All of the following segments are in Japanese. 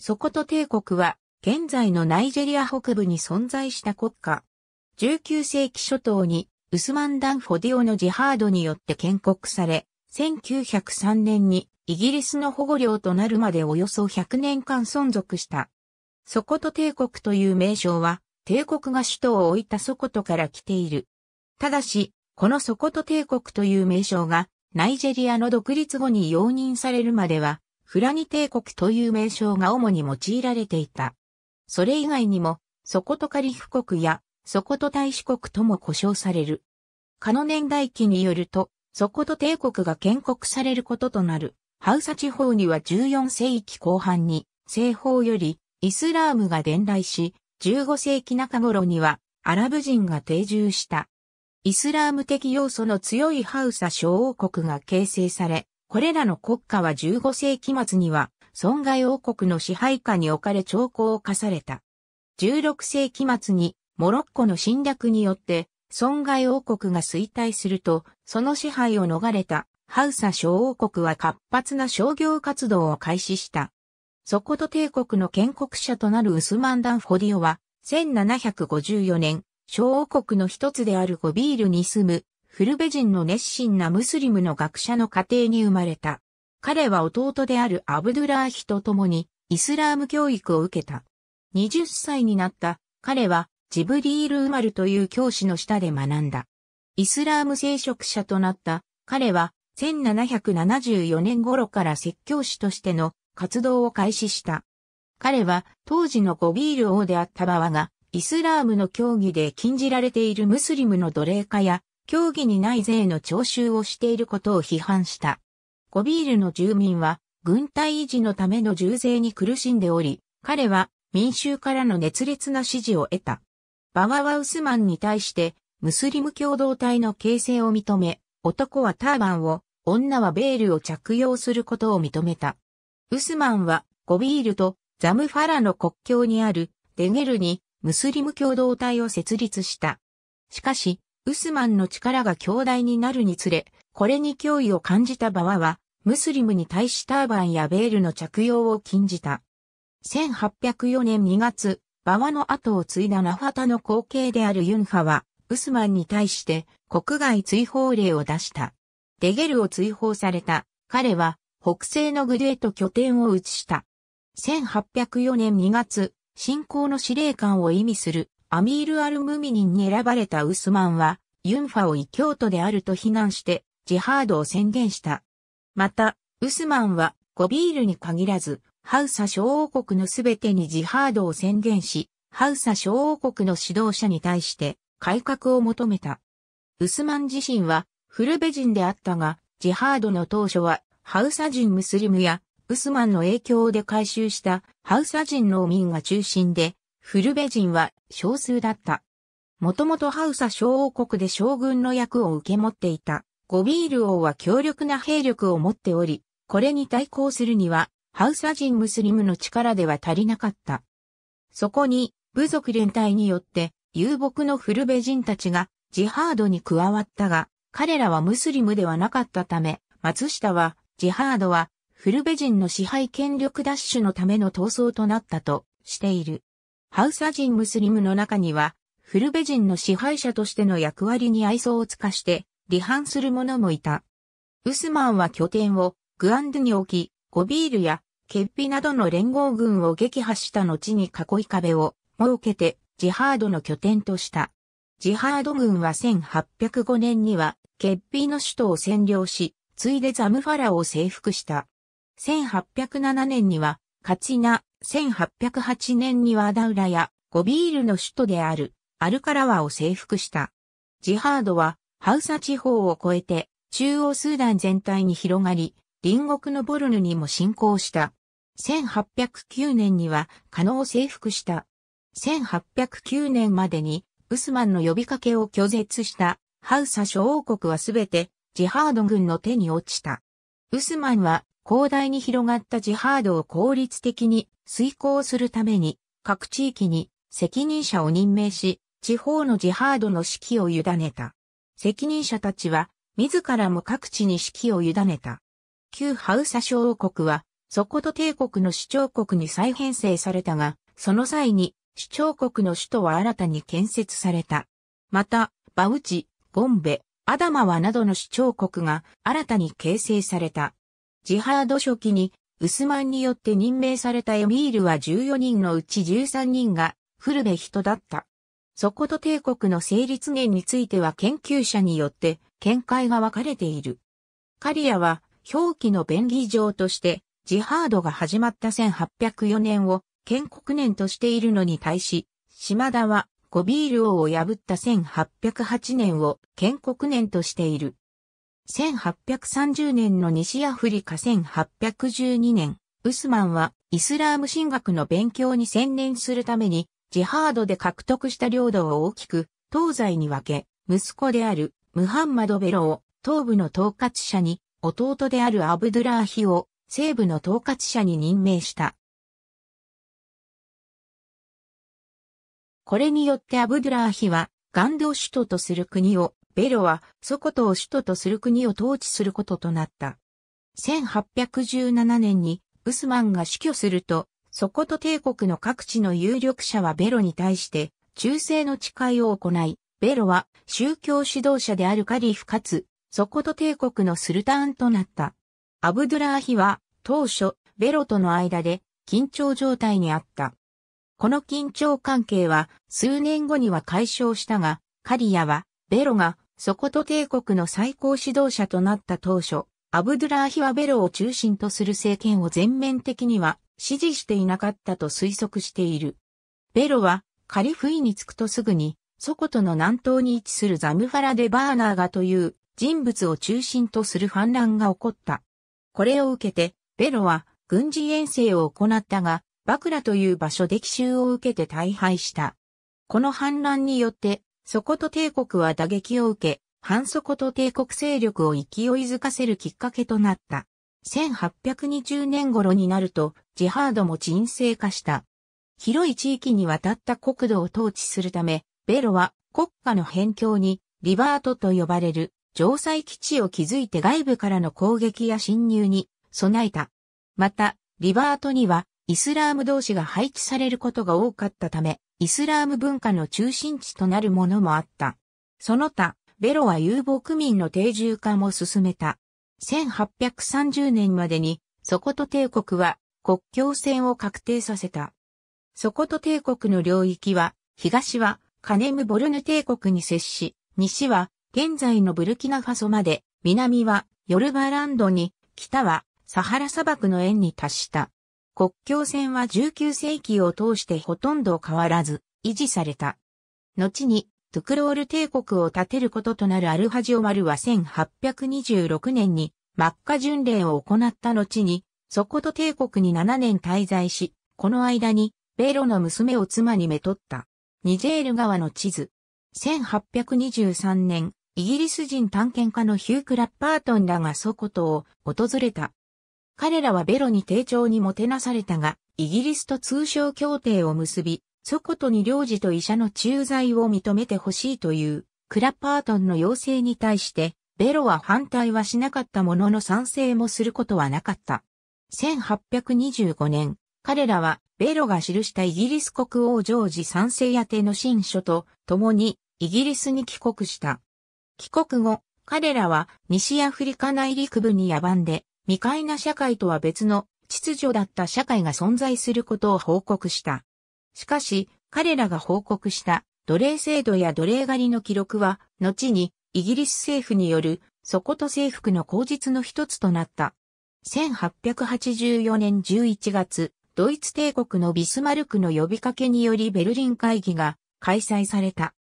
ソコト帝国は、現在のナイジェリア北部に存在した国家。19世紀初頭に、ウスマン・ダン・フォディオのジハードによって建国され、1903年にイギリスの保護領となるまでおよそ100年間存続した。ソコト帝国という名称は、帝国が首都を置いたソコトから来ている。ただし、このソコト帝国という名称が、ナイジェリアの独立後に容認されるまでは、フラニ帝国という名称が主に用いられていた。それ以外にも、ソコトカリフ国やソコト大使国とも呼称される。カの年代記によると、ソコト帝国が建国されることとなる、ハウサ地方には14世紀後半に、西方よりイスラームが伝来し、15世紀中頃にはアラブ人が定住した。イスラーム的要素の強いハウサ小王国が形成され、これらの国家は15世紀末には、損害王国の支配下に置かれ兆候を課された。16世紀末に、モロッコの侵略によって、損害王国が衰退すると、その支配を逃れた、ハウサ小王国は活発な商業活動を開始した。ソコト帝国の建国者となるウスマン・ダン・フォディオは、1754年、小王国の一つであるゴビールに住むフルベ人の熱心なムスリムの学者の家庭に生まれた。彼は弟であるアブドゥラーヒと共にイスラーム教育を受けた。20歳になった彼はジブリール・ウマルという教師の下で学んだ。イスラーム聖職者となった彼は1774年頃から説教師としての活動を開始した。彼は当時のゴビール王であった場合がイスラームの教義で禁じられているムスリムの奴隷化や競技にない税の徴収をしていることを批判した。ゴビールの住民は、軍隊維持のための重税に苦しんでおり、彼は民衆からの熱烈な支持を得た。バワワウスマンに対して、ムスリム共同体の形成を認め、男はターバンを、女はベールを着用することを認めた。ウスマンは、ゴビールとザムファラの国境にあるデゲルにムスリム共同体を設立した。しかし、ウスマンの力が強大になるにつれ、これに脅威を感じたバワは、ムスリムに対しターバンやベールの着用を禁じた。1804年2月、バワの後を継いだナファタの後継であるユンハは、ウスマンに対して国外追放令を出した。デゲルを追放された。彼は北西のグデーと拠点を移した。1804年2月、信仰の司令官を意味するアミール・アル・ムミニンに選ばれたウスマンは、ユンファを異教徒であると非難して、ジハードを宣言した。また、ウスマンは、ゴビールに限らず、ハウサ小王国のすべてにジハードを宣言し、ハウサ小王国の指導者に対して改革を求めた。ウスマン自身はフルベ人であったが、ジハードの当初はハウサ人ムスリムやウスマンの影響で改修したハウサ人農民が中心でフルベ人は少数だった。もともとハウサ小王国で将軍の役を受け持っていた、ゴビール王は強力な兵力を持っており、これに対抗するには、ハウサ人ムスリムの力では足りなかった。そこに、部族連帯によって、遊牧のフルベ人たちが、ジハードに加わったが、彼らはムスリムではなかったため、松下は、ジハードは、フルベ人の支配権力奪取のための闘争となったとしている。ハウサ人ムスリムの中には、フルベ人の支配者としての役割に愛想を尽かして、離反する者もいた。ウスマンは拠点をグアンドに置き、ゴビールやケッピなどの連合軍を撃破した後に囲い壁を設けてジハードの拠点とした。ジハード軍は1805年にはケッピの首都を占領し、ついでザムファラを征服した。1807年にはカチナ、1808年にはダウラやゴビールの首都であるアルカラワを征服した。ジハードはハウサ地方を越えて中央スーダン全体に広がり、隣国のボルヌにも侵攻した。1809年にはカノを征服した。1809年までにウスマンの呼びかけを拒絶したハウサ諸王国はすべてジハード軍の手に落ちた。ウスマンは広大に広がったジハードを効率的に遂行するために、各地域に責任者を任命し、地方のジハードの指揮を委ねた。責任者たちは、自らも各地に指揮を委ねた。旧ハウサ小王国は、ソコト帝国の主張国に再編成されたが、その際に、主張国の首都は新たに建設された。また、バウチ、ゴンベ、アダマワなどの主張国が新たに形成された。ジハード初期に、ウスマンによって任命されたエミールは14人のうち13人が古部人だった。ソコト帝国の成立源については研究者によって見解が分かれている。カリアは表記の便宜上としてジハードが始まった1804年を建国年としているのに対し、島田はゴビール王を破った1808年を建国年としている。1830年の西アフリカ1812年、ウスマンはイスラーム神学の勉強に専念するために、ジハードで獲得した領土を大きく東西に分け、息子であるムハンマド・ベロを東部の統括者に、弟であるアブドゥラーヒを西部の統括者に任命した。これによってアブドゥラーヒは、ガンド首都とする国をベロは、ソコトを首都とする国を統治することとなった。1817年に、ウスマンが死去すると、ソコト帝国の各地の有力者はベロに対して、忠誠の誓いを行い、ベロは宗教指導者であるカリフかつ、ソコト帝国のスルターンとなった。アブドゥラーヒは、当初、ベロとの間で、緊張状態にあった。この緊張関係は、数年後には解消したが、カリアは、ベロがソコト帝国の最高指導者となった当初、アブドゥラーヒはベロを中心とする政権を全面的には支持していなかったと推測している。ベロはカリフイに着くとすぐに、ソコトの南東に位置するザムファラデ・バーナーガという人物を中心とする反乱が起こった。これを受けて、ベロは軍事遠征を行ったが、バクラという場所で奇襲を受けて大敗した。この反乱によってソコト帝国は打撃を受け、反ソコト帝国勢力を勢いづかせるきっかけとなった。1820年頃になると、ジハードも沈静化した。広い地域にわたった国土を統治するため、ベロは国家の辺境にリバートと呼ばれる城塞基地を築いて外部からの攻撃や侵入に備えた。また、リバートにはイスラーム同士が配置されることが多かったため、イスラーム文化の中心地となるものもあった。その他、ベロは遊牧民の定住化も進めた。1830年までに、ソコト帝国は国境線を確定させた。ソコト帝国の領域は、東はカネムボルヌ帝国に接し、西は現在のブルキナファソまで、南はヨルバランドに、北はサハラ砂漠の円に達した。国境線は19世紀を通してほとんど変わらず維持された。後にトゥクロール帝国を建てることとなるアルハジオマルは1826年にマッカ巡礼を行った後にソコト帝国に7年滞在し、この間にベロの娘を妻にめとった。ニジェール川の地図。1823年、イギリス人探検家のヒュー・クラッパートンらがソコトを訪れた。彼らはベロに丁重にもてなされたが、イギリスと通商協定を結び、祖ことに領事と医者の駐在を認めてほしいという、クラパートンの要請に対して、ベロは反対はしなかったものの賛成もすることはなかった。1825年、彼らは、ベロが記したイギリス国王ジョージ賛成宛ての新書と共にイギリスに帰国した。帰国後、彼らは西アフリカ内陸部に野蛮で未開な社会とは別の秩序だった社会が存在することを報告した。しかし、彼らが報告した奴隷制度や奴隷狩りの記録は、後にイギリス政府によるソコト征服の口実の一つとなった。1884年11月、ドイツ帝国のビスマルクの呼びかけによりベルリン会議が開催された。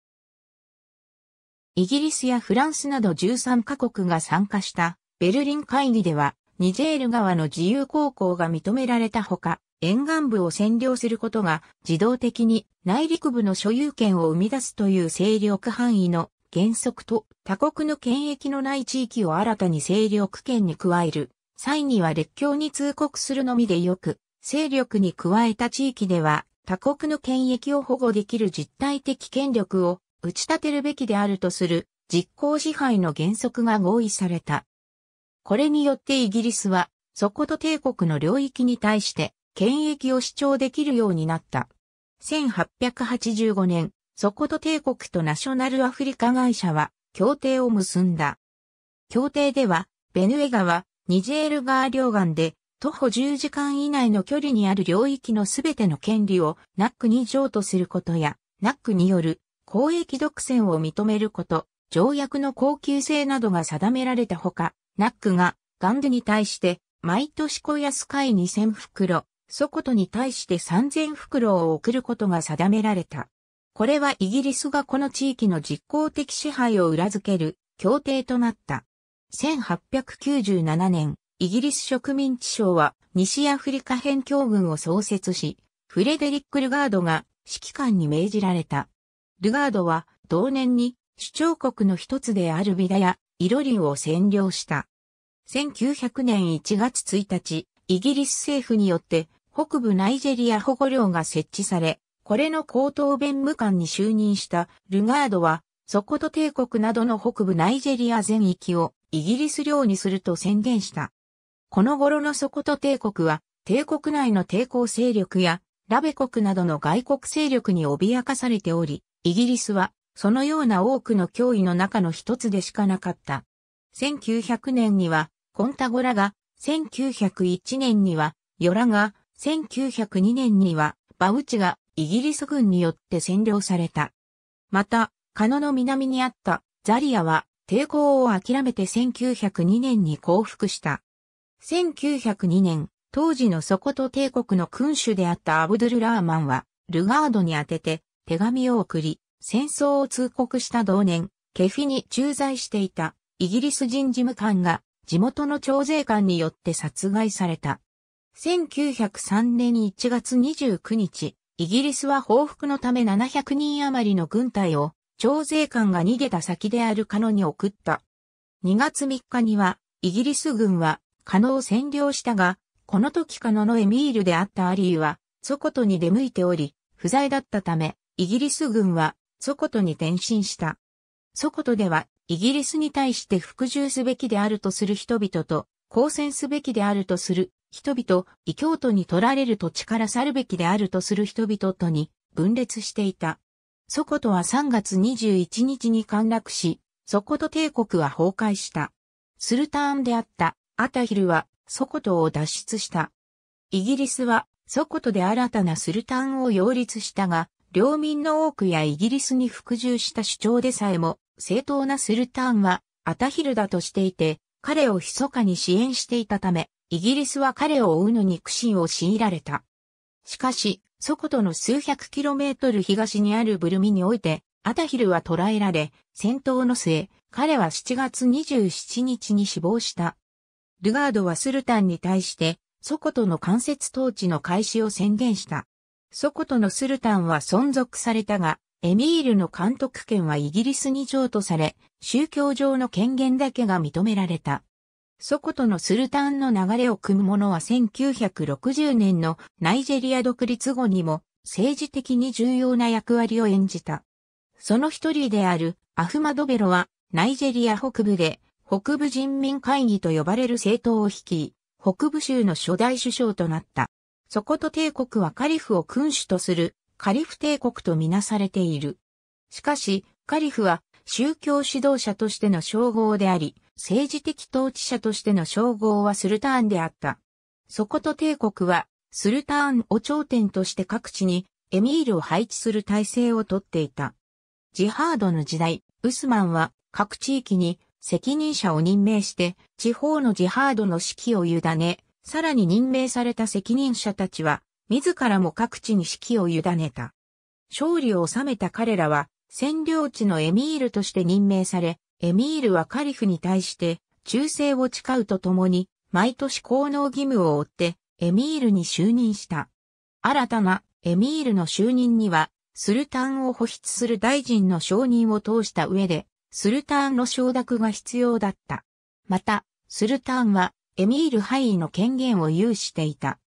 イギリスやフランスなど13カ国が参加したベルリン会議ではニジェール川の自由航行が認められたほか、沿岸部を占領することが自動的に内陸部の所有権を生み出すという勢力範囲の原則と他国の権益のない地域を新たに勢力圏に加える。際には列強に通告するのみでよく、勢力に加えた地域では他国の権益を保護できる実体的権力を打ち立てるべきであるとする実効支配の原則が合意された。これによってイギリスは、ソコト帝国の領域に対して、権益を主張できるようになった。1885年、ソコト帝国とナショナルアフリカ会社は、協定を結んだ。協定では、ベヌエ川、ニジェール川両岸で、徒歩10時間以内の距離にある領域のすべての権利をナックに譲渡することや、ナックによる公益独占を認めること、条約の高級性などが定められたほか、ナックがガンドゥに対して毎年小安会2000袋、ソコトに対して3000袋を送ることが定められた。これはイギリスがこの地域の実効的支配を裏付ける協定となった。1897年、イギリス植民地省は西アフリカ辺境軍を創設し、フレデリック・ルガードが指揮官に命じられた。ルガードは同年に主張国の一つであるビダやイロリンを占領した。1900年1月1日、イギリス政府によって北部ナイジェリア保護領が設置され、これの高等弁務官に就任したルガードは、ソコト帝国などの北部ナイジェリア全域をイギリス領にすると宣言した。この頃のソコト帝国は、帝国内の抵抗勢力や、ラベ国などの外国勢力に脅かされており、イギリスはそのような多くの脅威の中の一つでしかなかった。1900年には、コンタゴラが、1901年には、ヨラが、1902年には、バウチが、イギリス軍によって占領された。また、カノの南にあったザリアは抵抗を諦めて1902年に降伏した。1902年、当時のソコト帝国の君主であったアブドゥル・ラーマンは、ルガードに宛てて手紙を送り、戦争を通告した同年、ケフィに駐在していたイギリス人事務官が地元の徴税官によって殺害された。1903年1月29日、イギリスは報復のため700人余りの軍隊を徴税官が逃げた先であるカノに送った。2月3日には、イギリス軍はカノを占領したが、この時カノのエミールであったアリーは、ソコトに出向いており、不在だったため、イギリス軍はソコトに転身した。ソコトでは、イギリスに対して服従すべきであるとする人々と、交戦すべきであるとする人々、異教徒に取られる土地から去るべきであるとする人々とに分裂していた。ソコトは3月21日に陥落し、ソコト帝国は崩壊した。スルターンであったアタヒルはソコトを脱出した。イギリスはソコトで新たなスルタンを擁立したが、領民の多くやイギリスに服従した主張でさえも、正当なスルタンは、アタヒルだとしていて、彼を密かに支援していたため、イギリスは彼を追うのに苦心を強いられた。しかし、祖国との数百キロメートル東にあるブルミにおいて、アタヒルは捕らえられ、戦闘の末、彼は7月27日に死亡した。ルガードはスルタンに対して、祖国との間接統治の開始を宣言した。ソコトのスルタンは存続されたが、エミールの監督権はイギリスに譲渡され、宗教上の権限だけが認められた。ソコトのスルタンの流れを組む者は1960年のナイジェリア独立後にも政治的に重要な役割を演じた。その一人であるアフマドベロはナイジェリア北部で北部人民会議と呼ばれる政党を率い、北部州の初代首相となった。そこと帝国はカリフを君主とするカリフ帝国とみなされている。しかし、カリフは宗教指導者としての称号であり、政治的統治者としての称号はスルターンであった。そこと帝国は、スルターンを頂点として各地にエミールを配置する体制をとっていた。ジハードの時代、ウスマンは各地域に責任者を任命して地方のジハードの指揮を委ね、さらに任命された責任者たちは、自らも各地に指揮を委ねた。勝利を収めた彼らは、占領地のエミールとして任命され、エミールはカリフに対して、忠誠を誓うとともに、毎年功能義務を負って、エミールに就任した。新たなエミールの就任には、スルタンを保筆する大臣の承認を通した上で、スルタンの承諾が必要だった。また、スルタンはエミール・ハイの権限を有していた。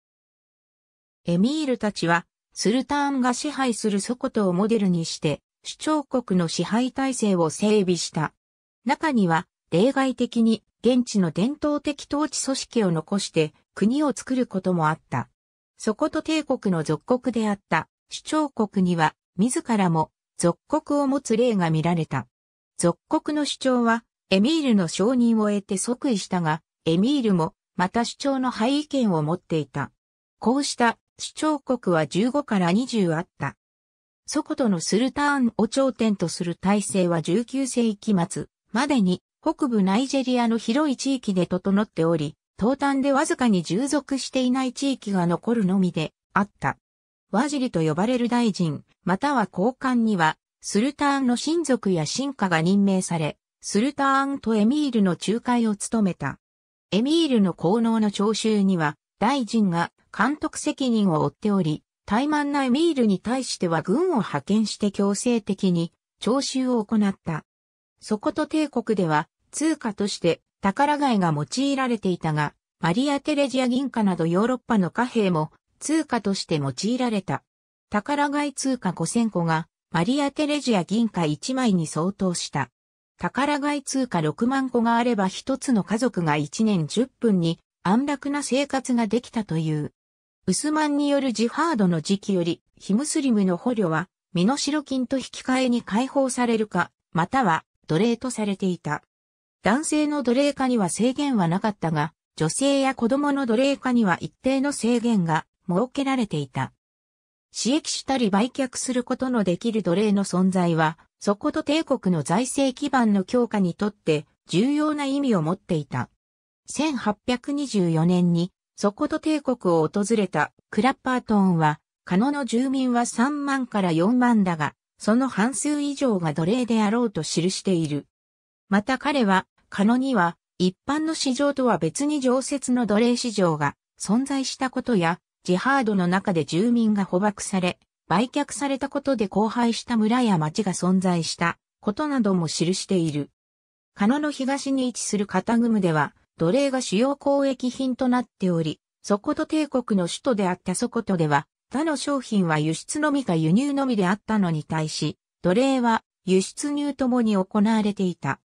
エミールたちは、スルターンが支配するソコトをモデルにして、主張国の支配体制を整備した。中には、例外的に現地の伝統的統治組織を残して国を作ることもあった。ソコト帝国の属国であった主張国には自らも属国を持つ例が見られた。属国の主張はエミールの承認を得て即位したが、エミールも、また主張の配意権を持っていた。こうした主張国は15から20あった。祖国とのスルターンを頂点とする体制は19世紀末までに北部ナイジェリアの広い地域で整っており、東端でわずかに従属していない地域が残るのみであった。ワジリと呼ばれる大臣、または高官には、スルターンの親族や臣下が任命され、スルターンとエミールの仲介を務めた。エミールの功能の徴収には、大臣が監督責任を負っており、怠慢なエミールに対しては軍を派遣して強制的に徴収を行った。そこと帝国では通貨として宝貝が用いられていたが、マリア・テレジア銀貨などヨーロッパの貨幣も通貨として用いられた。宝貝通貨5000個がマリア・テレジア銀貨1枚に相当した。宝買い通貨6万個があれば一つの家族が1年10分に安楽な生活ができたという。ウスマンによるジハードの時期より、ヒムスリムの捕虜は、身代金と引き換えに解放されるか、または奴隷とされていた。男性の奴隷化には制限はなかったが、女性や子供の奴隷化には一定の制限が設けられていた。私益したり売却することのできる奴隷の存在は、ソコト帝国の財政基盤の強化にとって重要な意味を持っていた。1824年にソコト帝国を訪れたクラッパートーンは、カノの住民は3万から4万だが、その半数以上が奴隷であろうと記している。また彼は、カノには、一般の市場とは別に常設の奴隷市場が存在したことや、ジハードの中で住民が捕獲され、売却されたことで荒廃した村や町が存在したことなども記している。カナの東に位置するカタグムでは、奴隷が主要交易品となっており、ソコト帝国の首都であったソコトでは、他の商品は輸出のみか輸入のみであったのに対し、奴隷は輸出入ともに行われていた。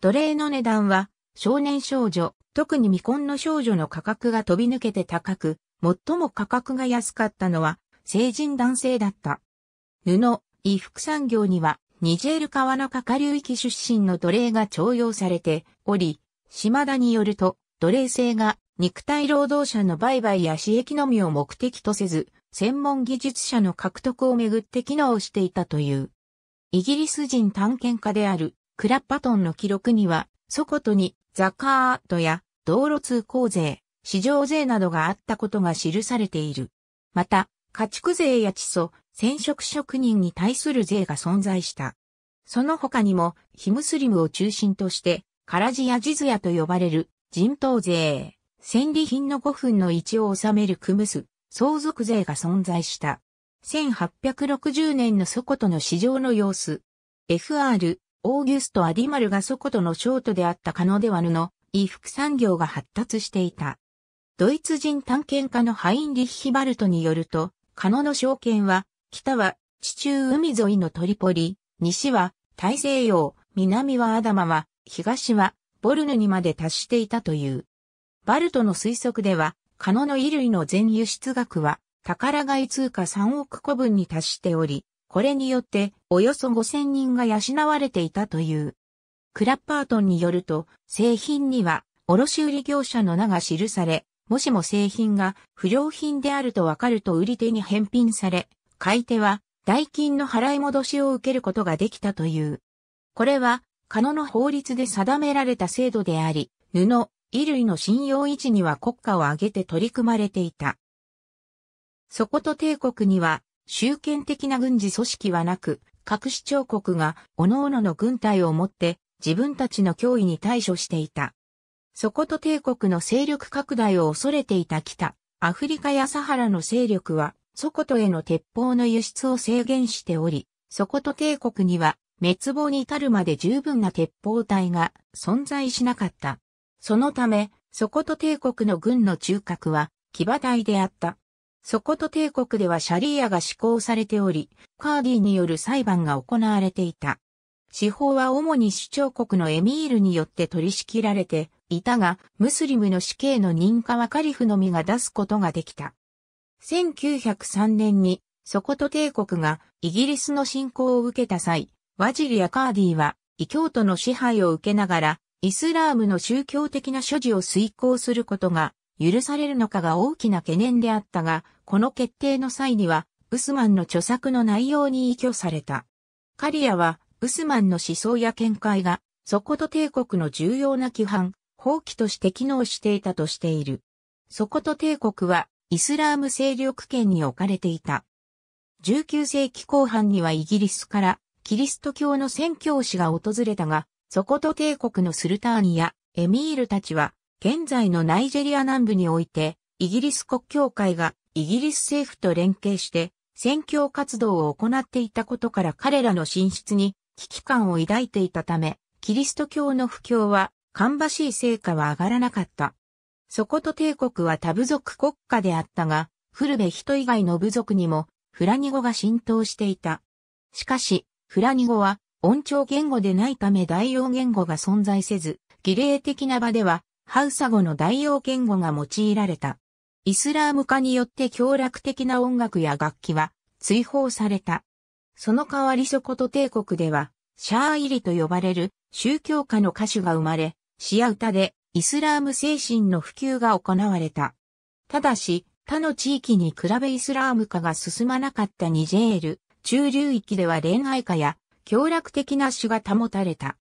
奴隷の値段は、少年少女、特に未婚の少女の価格が飛び抜けて高く、最も価格が安かったのは成人男性だった。布、衣服産業にはニジェール川の下流域出身の奴隷が徴用されており、島田によると奴隷制が肉体労働者の売買や私益のみを目的とせず、専門技術者の獲得をめぐって機能していたという。イギリス人探検家であるクラッパトンの記録には、ソコトにザカートや道路通行税、市場税などがあったことが記されている。また、家畜税や地租、染色職人に対する税が存在した。その他にも、ヒムスリムを中心として、カラジやジズヤと呼ばれる人頭税、戦利品の5分の1を納めるクムス、相続税が存在した。1860年のソコトの市場の様子。FR、オーギュスト・アディマルがソコトのショートであった可能ではぬの衣服産業が発達していた。ドイツ人探検家のハインリッヒバルトによると、カノの証券は、北は地中海沿いのトリポリ、西は大西洋、南はアダマは、東はボルヌにまで達していたという。バルトの推測では、カノの衣類の全輸出額は、宝買い通貨3億個分に達しており、これによっておよそ5000人が養われていたという。クラッパートンによると、製品には卸売業者の名が記され、もしも製品が不良品であるとわかると売り手に返品され、買い手は代金の払い戻しを受けることができたという。これは、カノの法律で定められた制度であり、布、衣類の信用維持には国家を挙げて取り組まれていた。そこと帝国には、集権的な軍事組織はなく、各市長国が各々の軍隊を持って自分たちの脅威に対処していた。ソコト帝国の勢力拡大を恐れていた北、アフリカやサハラの勢力は、ソコトへの鉄砲の輸出を制限しており、ソコト帝国には滅亡に至るまで十分な鉄砲隊が存在しなかった。そのため、ソコト帝国の軍の中核は騎馬隊であった。ソコト帝国ではシャリーアが施行されており、カーディによる裁判が行われていた。司法は主に主張国のエミールによって取り仕切られていたが、ムスリムの死刑の認可はカリフのみが出すことができた。1903年にソコト帝国がイギリスの侵攻を受けた際、ワジリやカーディは異教徒の支配を受けながら、イスラームの宗教的な所持を遂行することが許されるのかが大きな懸念であったが、この決定の際には、ウスマンの著作の内容に依拠された。カリアは、ウスマンの思想や見解が、ソコト帝国の重要な規範、法規として機能していたとしている。ソコト帝国は、イスラーム勢力圏に置かれていた。19世紀後半にはイギリスからキリスト教の宣教師が訪れたが、ソコト帝国のスルターニやエミールたちは、現在のナイジェリア南部において、イギリス国教会がイギリス政府と連携して、宣教活動を行っていたことから彼らの進出に危機感を抱いていたため、キリスト教の布教は、芳しい成果は上がらなかった。そこと帝国は多部族国家であったが、古部人以外の部族にも、フラニ語が浸透していた。しかし、フラニ語は音調言語でないため代用言語が存在せず、儀礼的な場では、ハウサ語の代用言語が用いられた。イスラーム化によって協楽的な音楽や楽器は追放された。その代わりソコト帝国では、シャーイリと呼ばれる宗教家の歌手が生まれ、シア歌でイスラーム精神の普及が行われた。ただし、他の地域に比べイスラーム化が進まなかったニジェール、中流域では恋愛化や協力的な種が保たれた。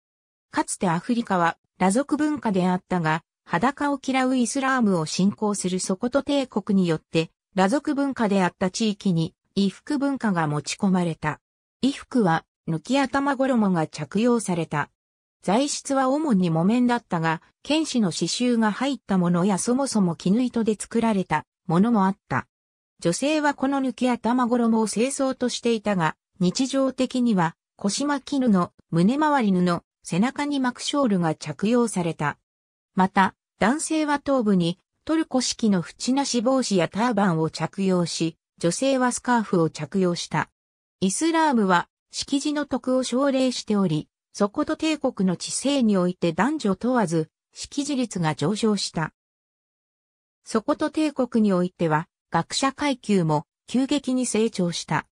かつてアフリカは裸族文化であったが、裸を嫌うイスラームを信仰するソコト帝国によって、裸族文化であった地域に衣服文化が持ち込まれた。衣服は、抜き頭衣が着用された。材質は主に木綿だったが、剣士の刺繍が入ったものやそもそも絹糸で作られたものもあった。女性はこの抜き頭衣を清掃としていたが、日常的には腰巻き布、胸回り布、背中に巻くショールが着用された。また、男性は頭部にトルコ式の縁なし帽子やターバンを着用し、女性はスカーフを着用した。イスラームは、式辞の徳を奨励しており、そこと帝国の知性において男女問わず、識字率が上昇した。そこと帝国においては、学者階級も急激に成長した。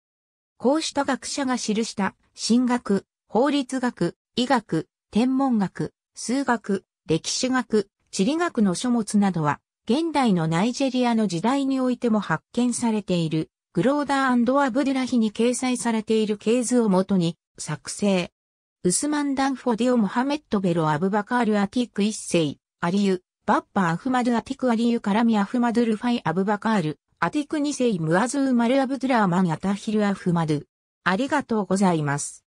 こうした学者が記した神学、法律学、医学、天文学、数学、歴史学、地理学の書物などは、現代のナイジェリアの時代においても発見されている、グローダーアブデュラヒに掲載されている系図をもとに作成。ウスマン・ダンフォディオ・モハメット・ベロ・アブバカール・アティック一世、アリユ、バッパ・アフマドゥ・アティク・アリユ・カラミ・アフマドゥ・ルファイ・アブバカール、アティク二世・ムアズー・マル・アブドゥラーマン・アタヒル・アフマドゥ。ありがとうございます。